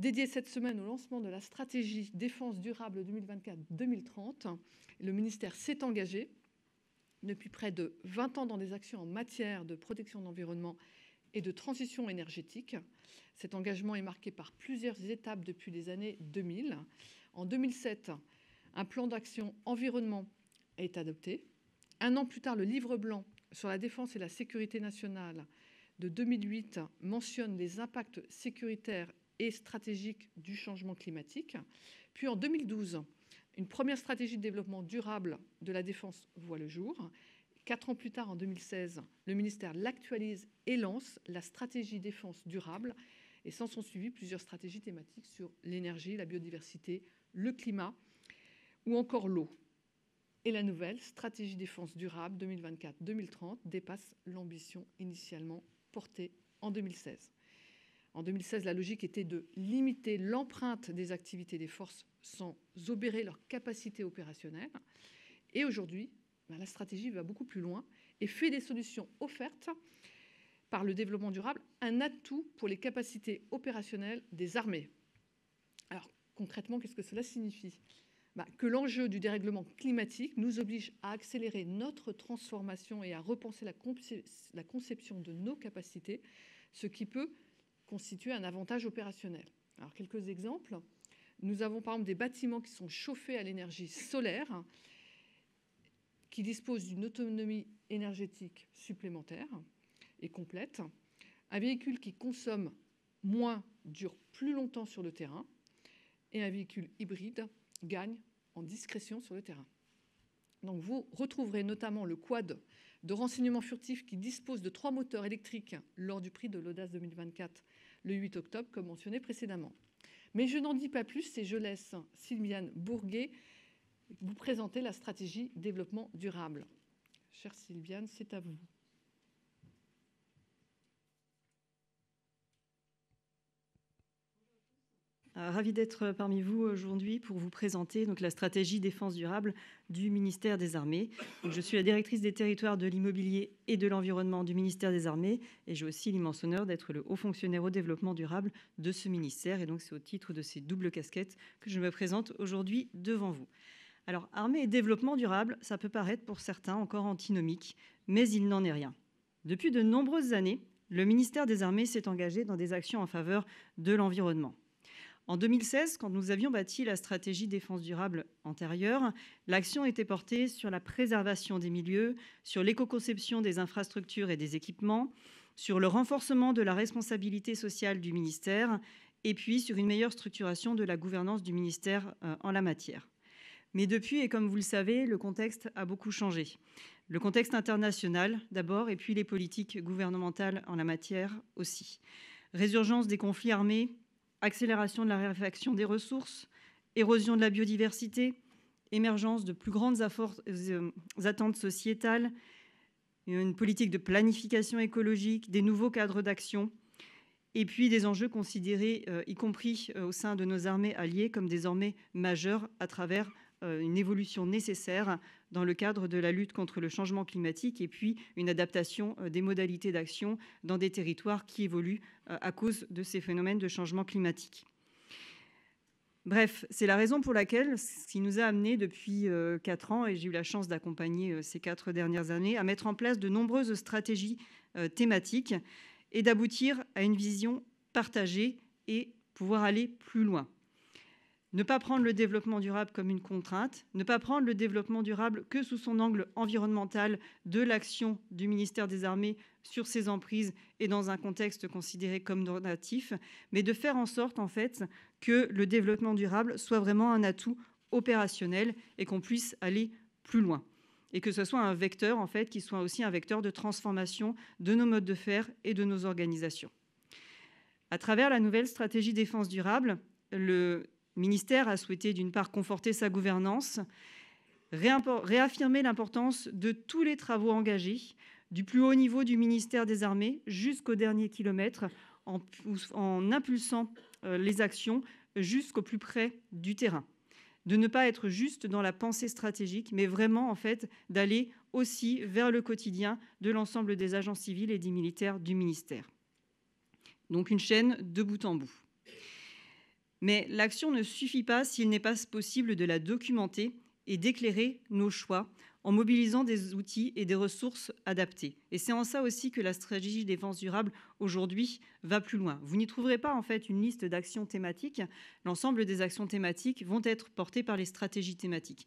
Dédié cette semaine au lancement de la stratégie défense durable 2024-2030, le ministère s'est engagé depuis près de 20 ans dans des actions en matière de protection de l'environnement et de transition énergétique. Cet engagement est marqué par plusieurs étapes depuis les années 2000. En 2007, un plan d'action environnement est adopté. Un an plus tard, le livre blanc sur la défense et la sécurité nationale de 2008 mentionne les impacts sécuritaires et stratégique du changement climatique. Puis en 2012, une première stratégie de développement durable de la défense voit le jour. Quatre ans plus tard, en 2016, le ministère l'actualise et lance la stratégie défense durable. Et s'en sont suivies plusieurs stratégies thématiques sur l'énergie, la biodiversité, le climat ou encore l'eau. Et la nouvelle stratégie défense durable 2024-2030 dépasse l'ambition initialement portée en 2016. En 2016, la logique était de limiter l'empreinte des activités des forces sans obérer leur capacité opérationnelle. Et aujourd'hui, ben, la stratégie va beaucoup plus loin et fait des solutions offertes par le développement durable un atout pour les capacités opérationnelles des armées. Alors concrètement, qu'est-ce que cela signifie ben, Que l'enjeu du dérèglement climatique nous oblige à accélérer notre transformation et à repenser la conception de nos capacités, ce qui peut constituer un avantage opérationnel. Alors, quelques exemples. Nous avons par exemple des bâtiments qui sont chauffés à l'énergie solaire, qui disposent d'une autonomie énergétique supplémentaire et complète. Un véhicule qui consomme moins dure plus longtemps sur le terrain et un véhicule hybride gagne en discrétion sur le terrain. Donc vous retrouverez notamment le quad de renseignements furtifs qui dispose de trois moteurs électriques lors du prix de l'Audace 2024 le 8 octobre, comme mentionné précédemment. Mais je n'en dis pas plus et je laisse Sylviane Bourguet vous présenter la stratégie développement durable. Chère Sylviane, c'est à vous. Euh, ravi d'être parmi vous aujourd'hui pour vous présenter donc, la stratégie défense durable du ministère des Armées. je suis la directrice des territoires de l'immobilier et de l'environnement du ministère des Armées et j'ai aussi l'immense honneur d'être le haut fonctionnaire au développement durable de ce ministère. Et donc c'est au titre de ces doubles casquettes que je me présente aujourd'hui devant vous. Alors armée et développement durable, ça peut paraître pour certains encore antinomique, mais il n'en est rien. Depuis de nombreuses années, le ministère des Armées s'est engagé dans des actions en faveur de l'environnement. En 2016, quand nous avions bâti la stratégie défense durable antérieure, l'action était portée sur la préservation des milieux, sur l'éco-conception des infrastructures et des équipements, sur le renforcement de la responsabilité sociale du ministère et puis sur une meilleure structuration de la gouvernance du ministère euh, en la matière. Mais depuis, et comme vous le savez, le contexte a beaucoup changé. Le contexte international d'abord, et puis les politiques gouvernementales en la matière aussi. Résurgence des conflits armés, accélération de la réfraction des ressources, érosion de la biodiversité, émergence de plus grandes euh, attentes sociétales, une politique de planification écologique, des nouveaux cadres d'action, et puis des enjeux considérés, euh, y compris euh, au sein de nos armées alliées, comme désormais majeurs à travers une évolution nécessaire dans le cadre de la lutte contre le changement climatique et puis une adaptation euh, des modalités d'action dans des territoires qui évoluent euh, à cause de ces phénomènes de changement climatique. Bref, c'est la raison pour laquelle, ce qui nous a amené depuis euh, quatre ans, et j'ai eu la chance d'accompagner ces quatre dernières années, à mettre en place de nombreuses stratégies thématiques et d'aboutir à une vision partagée et pouvoir aller plus loin. Ne pas prendre le développement durable comme une contrainte, ne pas prendre le développement durable que sous son angle environnemental de l'action du ministère des Armées sur ses emprises et dans un contexte considéré comme natif mais de faire en sorte en fait que le développement durable soit vraiment un atout opérationnel et qu'on puisse aller plus loin et que ce soit un vecteur en fait qui soit aussi un vecteur de transformation de nos modes de faire et de nos organisations. À travers la nouvelle stratégie défense durable, le le ministère a souhaité, d'une part, conforter sa gouvernance, réaffirmer l'importance de tous les travaux engagés, du plus haut niveau du ministère des Armées jusqu'au dernier kilomètre, en, impulsant euh, les actions jusqu'au plus près du terrain. De ne pas être juste dans la pensée stratégique, mais vraiment, en fait, d'aller aussi vers le quotidien de l'ensemble des agents civils et des militaires du ministère. Donc une chaîne de bout en bout. Mais l'action ne suffit pas s'il n'est pas possible de la documenter et d'éclairer nos choix en mobilisant des outils et des ressources adaptées. Et c'est en ça aussi que la stratégie défense durable aujourd'hui va plus loin. Vous n'y trouverez pas en fait une liste d'actions thématiques. L'ensemble des actions thématiques vont être portées par les stratégies thématiques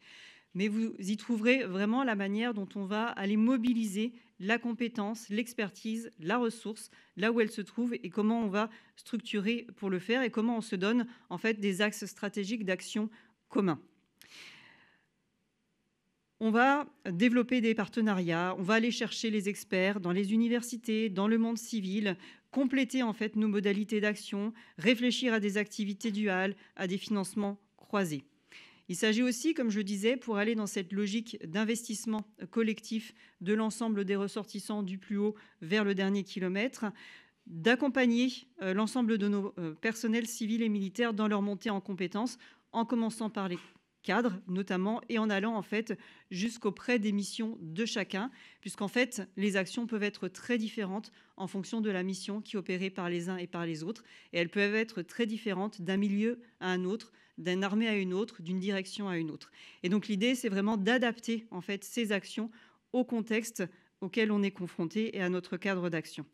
mais vous y trouverez vraiment la manière dont on va aller mobiliser la compétence, l'expertise, la ressource, là où elle se trouve et comment on va structurer pour le faire et comment on se donne en fait des axes stratégiques d'action communs. On va développer des partenariats, on va aller chercher les experts dans les universités, dans le monde civil, compléter en fait nos modalités d'action, réfléchir à des activités duales, à des financements croisés. Il s'agit aussi, comme je disais, pour aller dans cette logique d'investissement collectif de l'ensemble des ressortissants du plus haut vers le dernier kilomètre, d'accompagner euh, l'ensemble de nos euh, personnels civils et militaires dans leur montée en compétences, en commençant par les cadres notamment et en allant en fait jusqu'auprès des missions de chacun, puisqu'en fait les actions peuvent être très différentes en fonction de la mission qui est opérée par les uns et par les autres, et elles peuvent être très différentes d'un milieu à un autre, d'une armée à une autre, d'une direction à une autre. Et donc l'idée, c'est vraiment d'adapter en fait ces actions au contexte auquel on est confronté et à notre cadre d'action.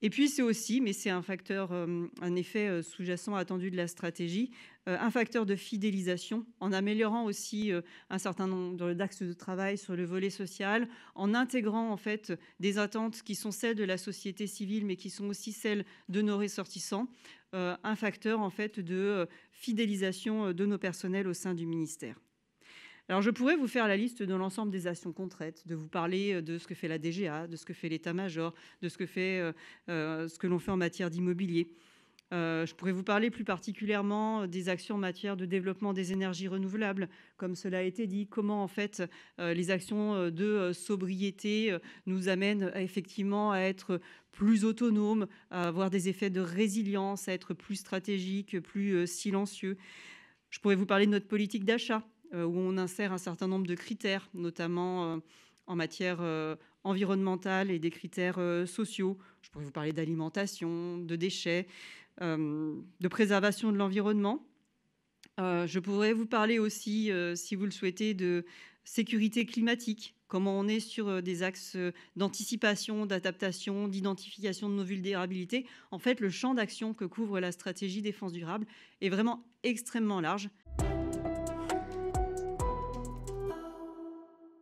Et puis c'est aussi, mais c'est un facteur, euh, un effet euh, sous-jacent attendu de la stratégie, euh, un facteur de fidélisation en améliorant aussi un certain nombre d'axes de travail sur le volet social, en intégrant en fait des attentes qui sont celles de la société civile, mais qui sont aussi celles de nos ressortissants, un facteur en fait de fidélisation de nos personnels au sein du ministère. Alors je pourrais vous faire la liste de l'ensemble des actions concrètes, de vous parler euh, de ce que fait la DGA, de ce que fait l'état-major, de ce que fait euh, euh, ce que l'on fait en matière d'immobilier. je pourrais vous parler plus particulièrement des actions en matière de développement des énergies renouvelables, comme cela a été dit, comment en fait les actions de sobriété nous amènent effectivement à être plus autonomes, à avoir des effets de résilience, à être plus stratégiques, plus silencieux. Je pourrais vous parler de notre politique d'achat, euh, où on insère un certain nombre de critères, notamment euh, en matière euh, environnementale et des critères sociaux. Je pourrais vous parler d'alimentation, de déchets, de préservation de l'environnement. je pourrais vous parler aussi, si vous le souhaitez, de sécurité climatique, comment on est sur des axes d'anticipation, d'adaptation, d'identification de nos vulnérabilités. En fait, le champ d'action que couvre la stratégie défense durable est vraiment extrêmement large.